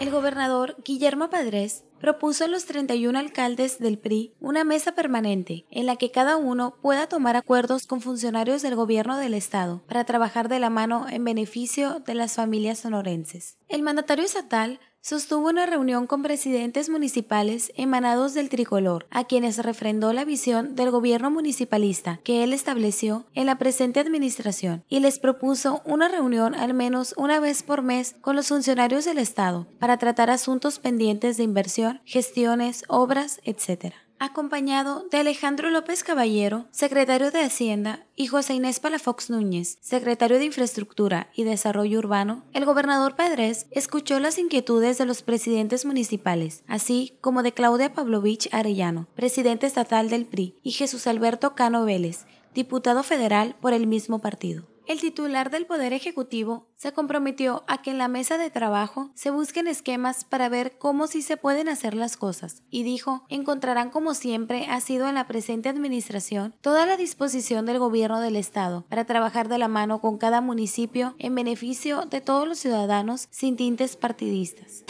El gobernador Guillermo Padres propuso a los 31 alcaldes del PRI una mesa permanente en la que cada uno pueda tomar acuerdos con funcionarios del gobierno del Estado para trabajar de la mano en beneficio de las familias sonorenses. El mandatario estatal sostuvo una reunión con presidentes municipales emanados del tricolor, a quienes refrendó la visión del gobierno municipalista que él estableció en la presente administración y les propuso una reunión al menos una vez por mes con los funcionarios del Estado para tratar asuntos pendientes de inversión gestiones, obras, etc acompañado de Alejandro López Caballero, secretario de Hacienda, y José Inés Palafox Núñez, secretario de Infraestructura y Desarrollo Urbano, el gobernador Padres escuchó las inquietudes de los presidentes municipales, así como de Claudia Pavlovich Arellano, presidente estatal del PRI, y Jesús Alberto Cano Vélez, diputado federal por el mismo partido el titular del Poder Ejecutivo se comprometió a que en la mesa de trabajo se busquen esquemas para ver cómo si se pueden hacer las cosas y dijo, encontrarán como siempre ha sido en la presente administración toda la disposición del gobierno del Estado para trabajar de la mano con cada municipio en beneficio de todos los ciudadanos sin tintes partidistas.